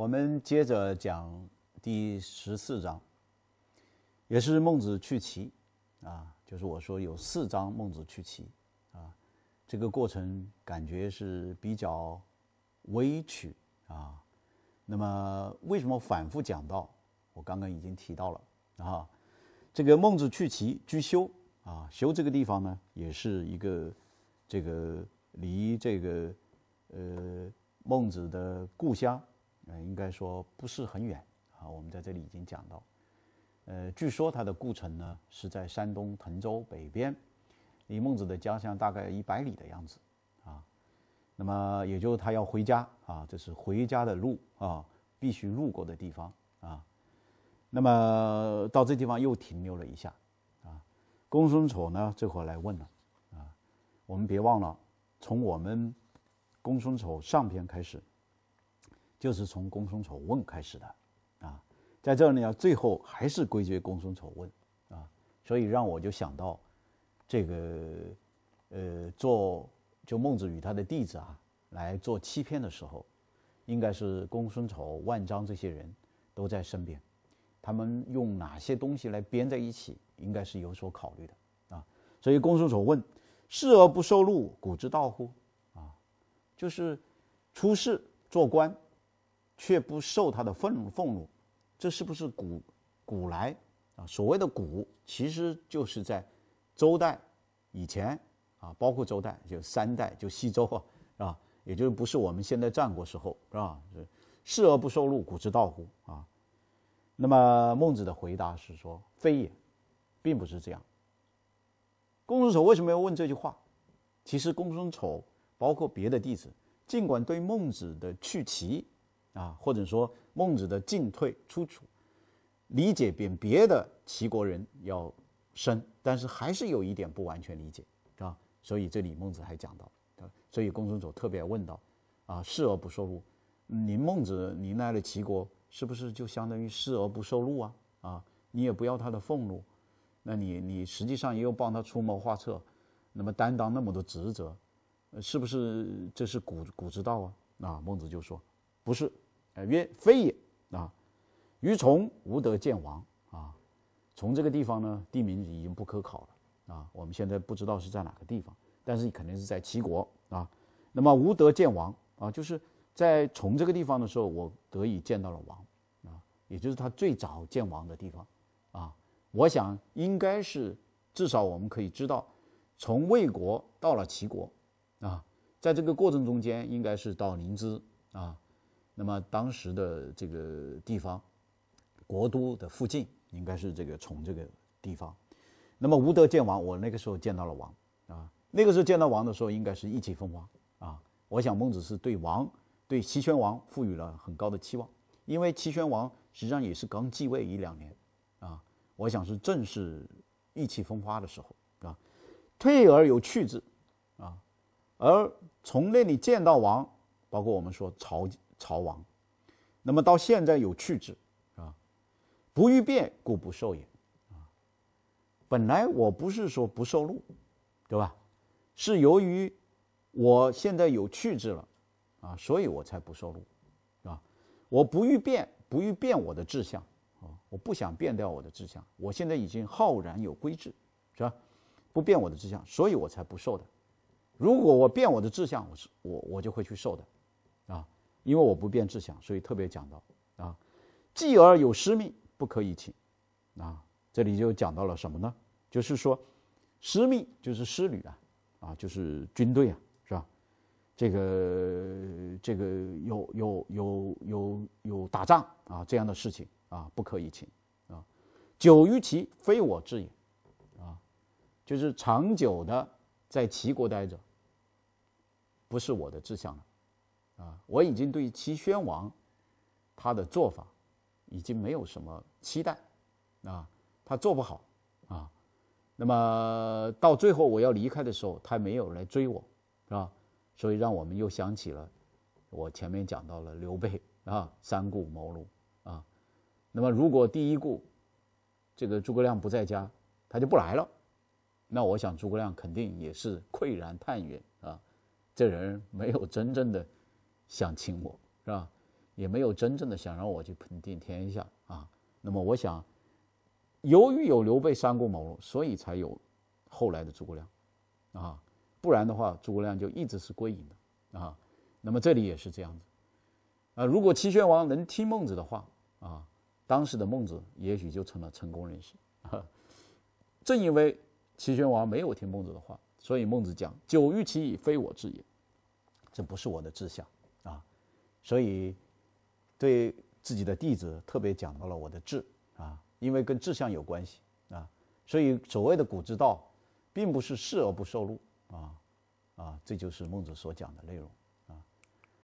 我们接着讲第十四章，也是孟子去齐，啊，就是我说有四章孟子去齐，啊，这个过程感觉是比较委曲啊。那么为什么反复讲到？我刚刚已经提到了啊，这个孟子去齐居修啊，修这个地方呢，也是一个这个离这个呃孟子的故乡。呃，应该说不是很远啊。我们在这里已经讲到，呃，据说他的故城呢是在山东滕州北边，离孟子的家乡大概一百里的样子啊。那么，也就是他要回家啊，这是回家的路啊，必须路过的地方啊。那么到这地方又停留了一下啊。公孙丑呢，这会来问了啊。我们别忘了，从我们公孙丑上篇开始。就是从公孙丑问开始的，啊，在这里呢，最后还是归结公孙丑问，啊，所以让我就想到，这个，呃，做就孟子与他的弟子啊，来做欺骗的时候，应该是公孙丑、万章这些人都在身边，他们用哪些东西来编在一起，应该是有所考虑的，啊，所以公孙丑问：“是而不受禄，古之道乎？”啊，就是出仕做官。却不受他的俸愤禄，这是不是古古来啊？所谓的古，其实就是在周代以前啊，包括周代就三代，就西周啊，啊，也就是不是我们现在战国时候，是吧？是视而不受禄，古之道乎？啊？那么孟子的回答是说：非也，并不是这样。公孙丑为什么要问这句话？其实公孙丑包括别的弟子，尽管对孟子的去齐。啊，或者说孟子的进退出处，理解比别的齐国人要深，但是还是有一点不完全理解，啊。所以这里孟子还讲到，所以公孙丑特别问到，啊，视而不受禄，您孟子您来了齐国，是不是就相当于视而不受禄啊？啊，你也不要他的俸禄，那你你实际上也有帮他出谋划策，那么担当那么多职责，是不是这是古古之道啊？啊，孟子就说。不是，呃，曰非也啊。于从无德见王啊，从这个地方呢，地名已经不可考了啊。我们现在不知道是在哪个地方，但是肯定是在齐国啊。那么无德见王啊，就是在从这个地方的时候，我得以见到了王啊，也就是他最早见王的地方啊。我想应该是至少我们可以知道，从魏国到了齐国啊，在这个过程中间应该是到临淄啊。那么当时的这个地方，国都的附近应该是这个从这个地方。那么吴德见王，我那个时候见到了王啊，那个时候见到王的时候应该是意气风发啊。我想孟子是对王，对齐宣王赋予了很高的期望，因为齐宣王实际上也是刚继位一两年啊，我想是正是意气风发的时候啊。退而有去之啊，而从那里见到王，包括我们说朝。朝亡，那么到现在有去之，啊，不欲变，故不受也。啊，本来我不是说不受禄，对吧？是由于我现在有去之了，啊，所以我才不受禄，啊，我不欲变，不欲变我的志向，啊，我不想变掉我的志向。我现在已经浩然有归志，是吧？不变我的志向，所以我才不受的。如果我变我的志向，我是我我就会去受的。因为我不变志向，所以特别讲到啊，继而有师命不可以请啊。这里就讲到了什么呢？就是说，师命就是师旅啊，啊，就是军队啊，是吧？这个这个有有有有有打仗啊这样的事情啊，不可以请啊。久于齐非我志也啊，就是长久的在齐国待着，不是我的志向了。啊，我已经对齐宣王，他的做法，已经没有什么期待，啊，他做不好，啊，那么到最后我要离开的时候，他没有来追我，是吧？所以让我们又想起了我前面讲到了刘备啊，三顾茅庐啊，那么如果第一顾这个诸葛亮不在家，他就不来了，那我想诸葛亮肯定也是喟然叹曰啊，这人没有真正的。想亲我是吧？也没有真正的想让我去平定天下啊。那么我想，由于有刘备三顾茅庐，所以才有后来的诸葛亮啊。不然的话，诸葛亮就一直是归隐的啊。那么这里也是这样子啊。如果齐宣王能听孟子的话啊，当时的孟子也许就成了成功人士。正因为齐宣王没有听孟子的话，所以孟子讲：“久欲其已非我志也，这不是我的志向。”所以，对自己的弟子特别讲到了我的志啊，因为跟志向有关系啊。所以所谓的古之道，并不是视而不受禄啊，啊，这就是孟子所讲的内容。